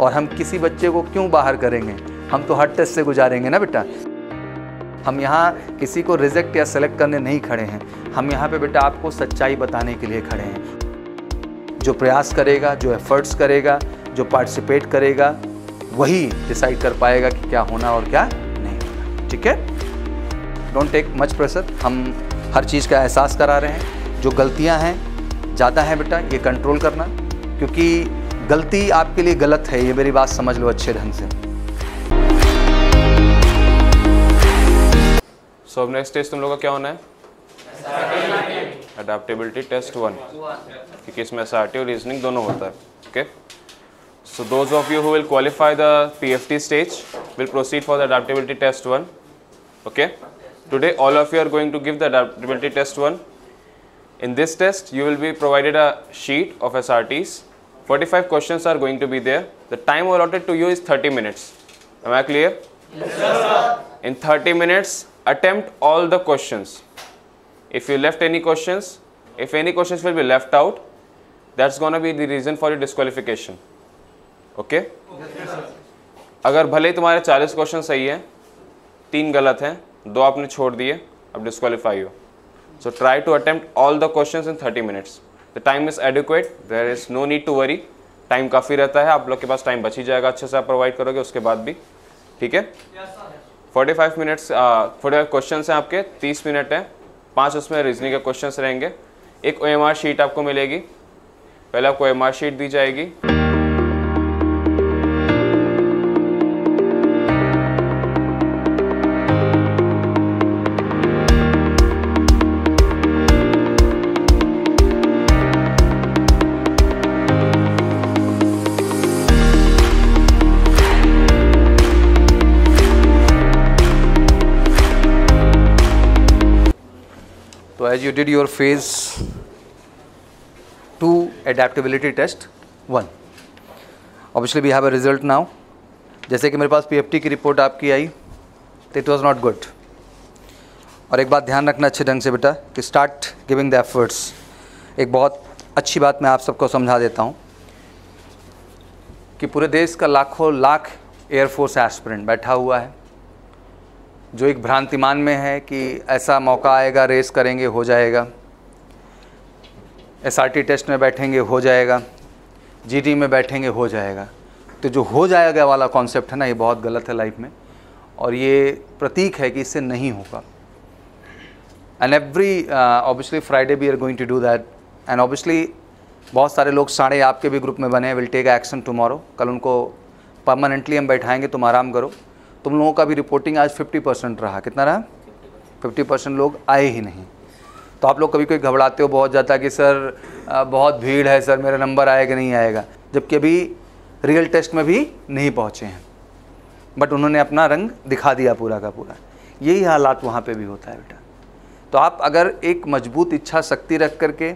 और हम किसी बच्चे को क्यों बाहर करेंगे हम तो हर टेस्ट से गुजारेंगे ना बेटा हम यहाँ किसी को रिजेक्ट या सेलेक्ट करने नहीं खड़े हैं हम यहाँ पे बेटा आपको सच्चाई बताने के लिए खड़े हैं जो प्रयास करेगा जो एफर्ट्स करेगा जो पार्टिसिपेट करेगा वही डिसाइड कर पाएगा कि क्या होना और क्या नहीं होना ठीक है डोंट टेक मच प्रेशर हम हर चीज़ का एहसास करा रहे हैं जो गलतियाँ हैं ज़्यादा हैं बेटा ये कंट्रोल करना क्योंकि गलती आपके लिए गलत है ये मेरी बात समझ लो अच्छे ढंग से सो नेक्स्ट टेस्ट तुम लोग का क्या होना है अडाप्टेबिलिटी टेस्ट वन क्योंकि इसमें एस और रीजनिंग दोनों होता है okay so those of you who will qualify the PFT stage will proceed for the adaptability test one okay today all of you are going to give the adaptability test one in this test you will be provided a sheet of as 45 questions are going to be there. The time allotted to you is 30 minutes. Am I clear? Yes, sir. In 30 minutes, attempt all the questions. If you left any questions, if any questions will be left out, that's going to be the reason for your disqualification. Okay? Yes, अगर भले ही तुम्हारे 40 question सही हैं, तीन गलत हैं दो आपने छोड़ दिए अब डिस्कालीफाई हो so try to attempt all the questions in 30 minutes. The time is adequate there is no need to worry time काफ़ी रहता है आप लोग के पास टाइम बच ही जाएगा अच्छे से आप प्रोवाइड करोगे उसके बाद भी ठीक है forty five minutes forty five question हैं आपके तीस मिनट हैं पाँच उसमें रीजनिंग के क्वेश्चन रहेंगे एक ओ शीट आपको मिलेगी पहले आपको एम शीट दी जाएगी as you did your phase two adaptability test one obviously we have a result now जैसे कि मेरे पास पीएफटी की रिपोर्ट आपकी आई तो इट वॉज़ नॉट गुड और एक बात ध्यान रखना अच्छे ढंग से बेटा कि स्टार्ट गिविंग द एफर्ट्स एक बहुत अच्छी बात मैं आप सबको समझा देता हूँ कि पूरे देश का लाखों लाख एयरफोर्स एस्परेंट बैठा हुआ है जो एक भ्रांतिमान में है कि ऐसा मौका आएगा रेस करेंगे हो जाएगा एस टेस्ट में बैठेंगे हो जाएगा जी में बैठेंगे हो जाएगा तो जो हो जाएगा वाला कॉन्सेप्ट है ना ये बहुत गलत है लाइफ में और ये प्रतीक है कि इससे नहीं होगा and every obviously Friday we are going to do that and obviously बहुत सारे लोग साढ़े आपके भी ग्रुप में बने हैं विल टेक एक्शन टुमारो कल उनको परमानेंटली हम बैठाएंगे तुम आराम करो तुम लोगों का भी रिपोर्टिंग आज 50 परसेंट रहा कितना रहा 50 परसेंट लोग आए ही नहीं तो आप लोग कभी कभी घबराते हो बहुत ज़्यादा कि सर बहुत भीड़ है सर मेरा नंबर आएगा नहीं आएगा जबकि अभी रियल टेस्ट में भी नहीं पहुँचे हैं बट उन्होंने अपना रंग दिखा दिया पूरा का पूरा यही हालात वहाँ पर भी होता है बेटा तो आप अगर एक मजबूत इच्छा शक्ति रख करके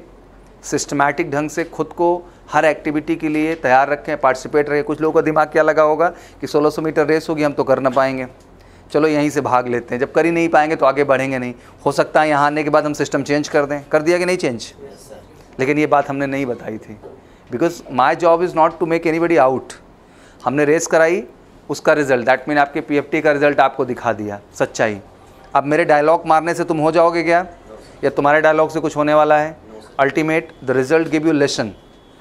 सिस्टमैटिक ढंग से खुद को हर एक्टिविटी के लिए तैयार रखें पार्टिसिपेट रहें कुछ लोगों का दिमाग क्या लगा होगा कि 1600 मीटर रेस होगी हम तो कर ना पाएंगे चलो यहीं से भाग लेते हैं जब कर ही नहीं पाएंगे तो आगे बढ़ेंगे नहीं हो सकता है यहाँ आने के बाद हम सिस्टम चेंज कर दें कर दिया कि नहीं चेंज yes, लेकिन ये बात हमने नहीं बताई थी because my job is not to make any out हमने रेस कराई उसका रिजल्ट दैट मीन आपके पी का रिजल्ट आपको दिखा दिया सच्चाई अब मेरे डायलॉग मारने से तुम हो जाओगे क्या या तुम्हारे डायलॉग से कुछ होने वाला है ultimate the result give you lesson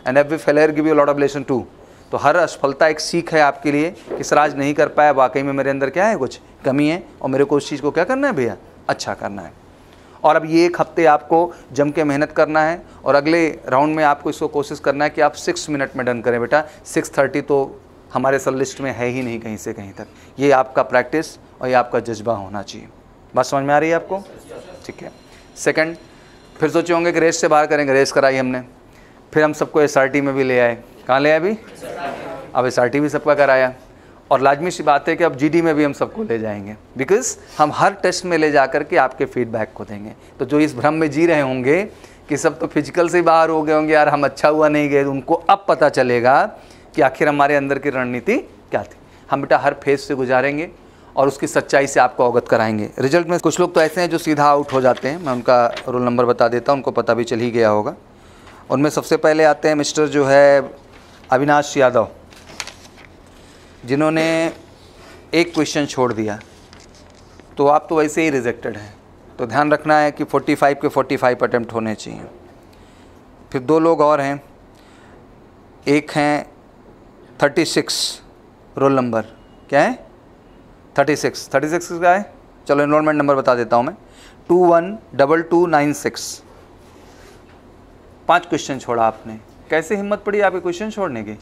and every failure give you lot of lesson too तो हर असफलता एक सीख है आपके लिए कि सराज नहीं कर पाया वाकई में मेरे अंदर क्या है कुछ कमी है और मेरे को उस चीज़ को क्या करना है भैया अच्छा करना है और अब ये एक हफ्ते आपको जम के मेहनत करना है और अगले राउंड में आपको इसको कोशिश करना है कि आप सिक्स मिनट में डन करें बेटा सिक्स थर्टी तो हमारे सर लिस्ट में है ही नहीं कहीं से कहीं तक ये आपका प्रैक्टिस और ये आपका जज्बा होना चाहिए बात समझ में आ रही है आपको ठीक है सेकंड फिर सोचे होंगे कि रेस से बाहर करेंगे रेस कराई हमने फिर हम सबको एस में भी ले आए कहाँ ले आए अभी अब एस भी सबका कराया और लाजमी सी बात है कि अब जी में भी हम सबको ले जाएंगे बिकॉज हम हर टेस्ट में ले जा कर के आपके फीडबैक को देंगे तो जो इस भ्रम में जी रहे होंगे कि सब तो फिजिकल से बाहर हो गए होंगे यार हम अच्छा हुआ नहीं गए उनको अब पता चलेगा कि आखिर हमारे अंदर की रणनीति क्या थी हम बेटा हर फेज से गुजारेंगे और उसकी सच्चाई से आपको अवगत कराएंगे रिजल्ट में कुछ लोग तो ऐसे हैं जो सीधा आउट हो जाते हैं मैं उनका रोल नंबर बता देता हूँ उनको पता भी चल ही गया होगा उनमें सबसे पहले आते हैं मिस्टर जो है अविनाश यादव जिन्होंने एक क्वेश्चन छोड़ दिया तो आप तो वैसे ही रिजेक्टेड हैं तो ध्यान रखना है कि 45 के 45 अटैम्प्ट होने चाहिए फिर दो लोग और हैं एक हैं 36 रोल नंबर क्या है 36 36 का है चलो इनरोलमेंट नंबर बता देता हूँ मैं two one double two nine six पांच क्वेश्चन छोड़ा आपने कैसे हिम्मत पड़ी आपके क्वेश्चन छोड़ने की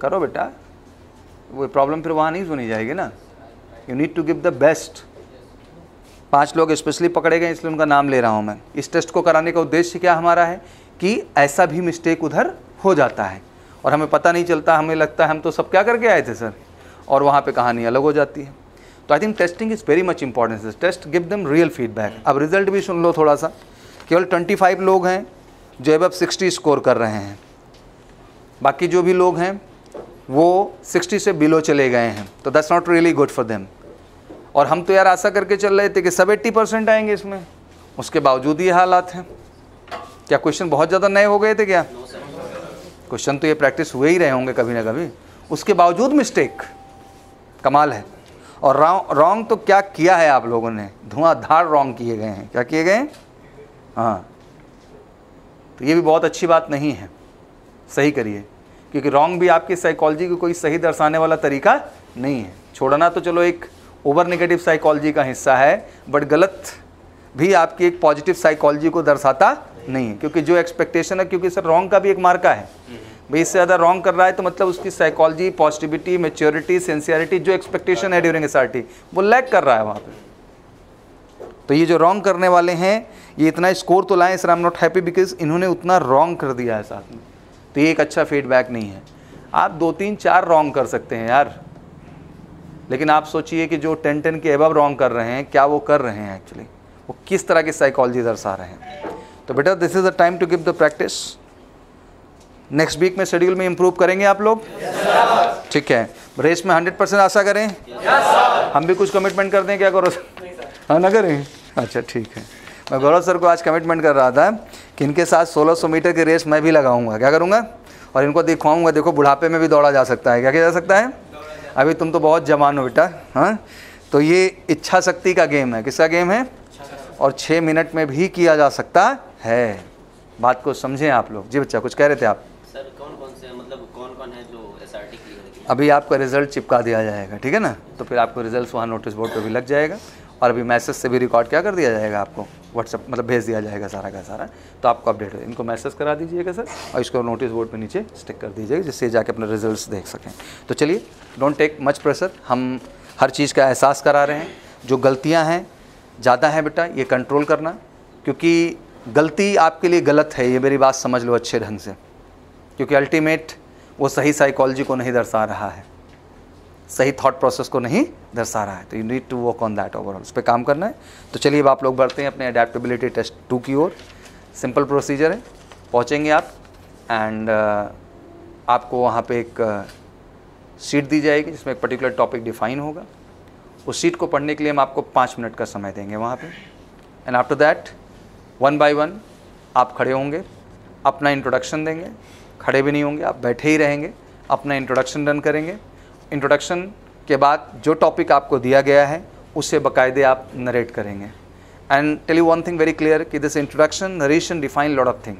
करो बेटा वो प्रॉब्लम फिर वहाँ नहीं सुनी जाएगी ना you need to give the best पांच लोग स्पेशली पकड़े गए इसलिए उनका नाम ले रहा हूँ मैं इस टेस्ट को कराने का उद्देश्य क्या हमारा है कि ऐसा भी मिस्टेक उधर हो जाता है और हमें पता नहीं चलता हमें लगता है हम तो सब क्या करके आए थे सर और वहाँ पे कहानी अलग हो जाती है तो I think testing is very much importance test give them real feedback अब रिजल्ट भी सुन लो थोड़ा सा केवल 25 लोग हैं जो एब सिक्सटी स्कोर कर रहे हैं बाकी जो भी लोग हैं वो 60 से बिलो चले गए हैं तो that's not really good for them और हम तो यार आशा करके चल रहे थे कि सब एट्टी परसेंट आएंगे इसमें उसके बावजूद ये हालात हैं क्या क्वेश्चन बहुत ज़्यादा नए हो गए थे क्या क्वेश्चन तो ये प्रैक्टिस हुए ही रहे होंगे कभी ना कभी उसके बावजूद मिस्टेक कमाल है और रॉन्ग तो क्या किया है आप लोगों ने धुआंधार रॉन्ग किए गए हैं क्या किए गए हैं हाँ तो ये भी बहुत अच्छी बात नहीं है सही करिए क्योंकि रॉन्ग भी आपकी साइकोलॉजी को कोई सही दर्शाने वाला तरीका नहीं है छोड़ना तो चलो एक ओवर नेगेटिव साइकोलॉजी का हिस्सा है बट गलत भी आपकी एक पॉजिटिव साइकोलॉजी को दर्शाता नहीं है क्योंकि जो एक्सपेक्टेशन है क्योंकि सर रॉन्ग का भी एक मार्का है भाई इससे ज़्यादा रॉन्ग कर रहा है तो मतलब उसकी साइकोलॉजी पॉजिटिविटी मेच्योरिटी सेंसियरिटी जो एक्सपेक्टेशन है ड्यूरिंग एस वो लैक कर रहा है वहाँ पर तो ये जो रॉन्ग करने वाले हैं ये इतना स्कोर तो लाएँ sir I am not happy because इन्होंने उतना रॉन्ग कर दिया है साथ में तो ये एक अच्छा फीडबैक नहीं है आप दो तीन चार रॉन्ग कर सकते हैं यार लेकिन आप सोचिए कि जो टेन टेन के अबब रॉन्ग कर रहे हैं क्या वो कर रहे हैं एक्चुअली वो किस तरह की साइकोलॉजी दर्शा रहे हैं तो बेटा this is the time to give the practice next week में शेड्यूल में इम्प्रूव करेंगे आप लोग yes, ठीक है रेस में हंड्रेड परसेंट आशा करें yes, हम भी कुछ कमिटमेंट कर दें क्या करो हाँ ना करें अच्छा ठीक है मैं गौरव सर को आज कमिटमेंट कर रहा था कि इनके साथ 1600 मीटर की रेस मैं भी लगाऊंगा क्या करूंगा और इनको दिखाऊंगा देखो बुढ़ापे में भी दौड़ा जा सकता है क्या किया जा सकता है अभी तुम तो बहुत जवान हो बेटा हाँ तो ये इच्छा शक्ति का गेम है किसका गेम है और छः मिनट में भी किया जा सकता है बात को समझें आप लोग जी बच्चा कुछ कह रहे थे आप सर कौन कौन से मतलब कौन कौन है जो एस अभी आपका रिजल्ट चिपका दिया जाएगा ठीक है ना तो फिर आपको रिजल्ट वहाँ नोटिस बोर्ड पर भी लग जाएगा और अभी मैसेज से भी रिकॉर्ड क्या कर दिया जाएगा आपको व्हाट्सअप मतलब भेज दिया जाएगा सारा का सारा तो आपको अपडेट हो इनको मैसेज करा दीजिएगा सर और इसको नोटिस बोर्ड पे नीचे स्टिक कर दीजिएगा जिससे जाके अपने रिजल्ट्स देख सकें तो चलिए डोंट टेक मच प्रेशर हम हर चीज़ का एहसास करा रहे हैं जो गलतियाँ हैं ज़्यादा हैं बेटा ये कंट्रोल करना क्योंकि गलती आपके लिए गलत है ये मेरी बात समझ लो अच्छे ढंग से क्योंकि अल्टीमेट वो सही साइकोलॉजी को नहीं दर्शा रहा है सही थॉट प्रोसेस को नहीं दर्शा रहा है तो you need to work on that overall उस पर काम करना है तो चलिए अब आप लोग बढ़ते हैं अपने अडेप्टबिलिटी टेस्ट टू की ओर सिंपल प्रोसीजर है पहुँचेंगे आप एंड uh, आपको वहाँ पे एक सीट uh, दी जाएगी जिसमें एक पर्टिकुलर टॉपिक डिफाइन होगा उस सीट को पढ़ने के लिए हम आपको पाँच मिनट का समय देंगे वहाँ पे and after that one by one आप खड़े होंगे अपना इंट्रोडक्शन देंगे खड़े भी नहीं होंगे आप बैठे ही रहेंगे अपना इंट्रोडक्शन रन करेंगे इंट्रोडक्शन के बाद जो टॉपिक आपको दिया गया है उसे बाकायदे आप नरेट करेंगे and tell you one thing very clear कि this introduction narration define lot of thing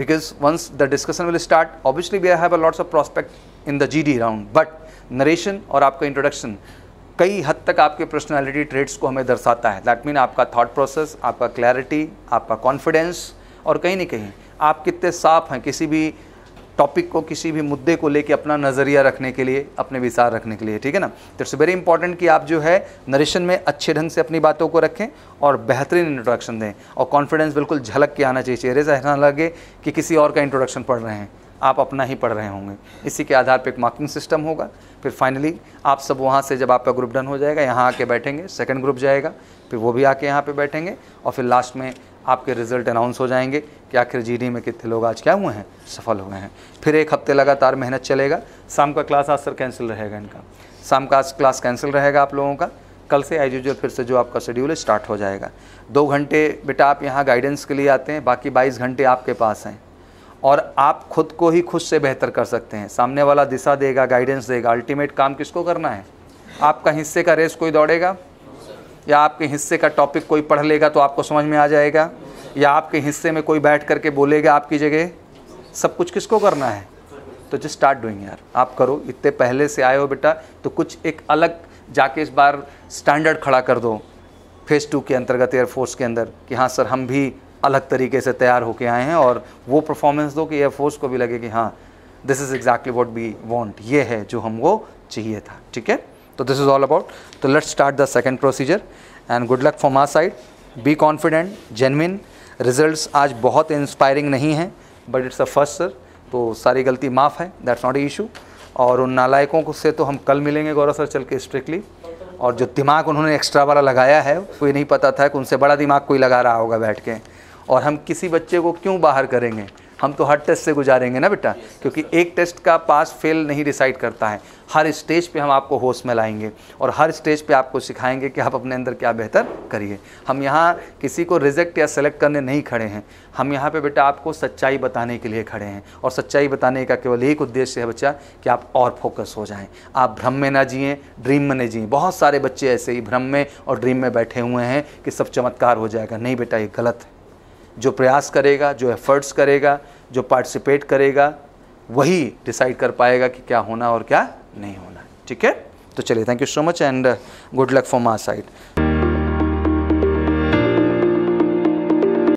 because once the discussion will start obviously have a a of prospect in the G D round but narration और आपका introduction कई हद तक आपके personality trades को हमें दर्शाता है दैट मीन आपका थाट प्रोसेस आपका क्लैरिटी आपका कॉन्फिडेंस और कहीं ना कहीं आप कितने साफ हैं किसी भी टॉपिक को किसी भी मुद्दे को लेके अपना नज़रिया रखने के लिए अपने विचार रखने के लिए ठीक है ना तो इट्स वेरी इंपॉर्टेंट कि आप जो है नरेशन में अच्छे ढंग से अपनी बातों को रखें और बेहतरीन इंट्रोडक्शन दें और कॉन्फिडेंस बिल्कुल झलक के आना चाहिए चेहरे से ऐसा लगे कि किसी और का इंट्रोडक्शन पढ़ रहे हैं आप अपना ही पढ़ रहे होंगे इसी के आधार पर एक मार्किंग सिस्टम होगा फिर फाइनली आप सब वहाँ से जब आपका ग्रुप डन हो जाएगा यहाँ आके बैठेंगे सेकेंड ग्रुप जाएगा फिर वो भी आके यहाँ पे बैठेंगे और फिर लास्ट में आपके रिजल्ट अनाउंस हो जाएंगे कि आखिर जी में कितने लोग आज क्या हुए हैं सफल हुए हैं फिर एक हफ्ते लगातार मेहनत चलेगा शाम का क्लास आज सर कैंसिल रहेगा इनका शाम का आज क्लास कैंसिल रहेगा आप लोगों का कल से एज यूजल फिर से जो आपका शेड्यूल है स्टार्ट हो जाएगा दो घंटे बेटा आप यहाँ गाइडेंस के लिए आते हैं बाकी बाईस घंटे आपके पास हैं और आप खुद को ही खुद से बेहतर कर सकते हैं सामने वाला दिशा देगा गाइडेंस देगा अल्टीमेट काम किसको करना है आपका हिस्से का रेस कोई दौड़ेगा या आपके हिस्से का टॉपिक कोई पढ़ लेगा तो आपको समझ में आ जाएगा या आपके हिस्से में कोई बैठ करके बोलेगा आपकी जगह सब कुछ किसको करना है तो जस्ट स्टार्ट डूइंग यार आप करो इतने पहले से आए हो बेटा तो कुछ एक अलग जाके इस बार स्टैंडर्ड खड़ा कर दो फेज़ टू के अंतर्गत एयरफोर्स के अंदर कि हाँ सर हम भी अलग तरीके से तैयार होके आए हैं और वो परफॉर्मेंस दो कि एयरफोर्स को भी लगे कि हाँ this is exactly what we want ये है जो हमको चाहिए था ठीक है तो दिस इज़ ऑल अबाउट तो let's start the second procedure and good luck for my side be confident genuine result आज बहुत इंस्पायरिंग नहीं है but it's a first sir तो सारी गलती माफ़ है दैट्स नॉट ए इशू और उन नालायकों से तो हम कल मिलेंगे गौरव सर चल के स्ट्रिक्टली और जो दिमाग उन्होंने एक्स्ट्रा वाला लगाया है कोई नहीं पता था कि उनसे बड़ा दिमाग कोई लगा रहा होगा बैठ के और हम किसी बच्चे को क्यों बाहर करेंगे हम तो हर टेस्ट से गुजारेंगे ना बेटा क्योंकि एक टेस्ट का पास फेल नहीं डिसाइड करता है हर स्टेज पे हम आपको होश में लाएंगे और हर स्टेज पे आपको सिखाएंगे कि आप अपने अंदर क्या बेहतर करिए हम यहाँ किसी को रिजेक्ट या सेलेक्ट करने नहीं खड़े हैं हम यहाँ पे बेटा आपको सच्चाई बताने के लिए खड़े हैं और सच्चाई बताने का केवल एक उद्देश्य है बच्चा कि आप और फोकस हो जाएं आप भ्रम में ना जिए ड्रीम में नहीं जिए बहुत सारे बच्चे ऐसे ही भ्रम में और ड्रीम में बैठे हुए हैं कि सब चमत्कार हो जाएगा नहीं बेटा ये गलत है जो प्रयास करेगा जो एफर्ट्स करेगा जो पार्टिसिपेट करेगा वही डिसाइड कर पाएगा कि क्या होना और क्या नहीं होना ठीक है तो चलिए thank you so much and good luck for my side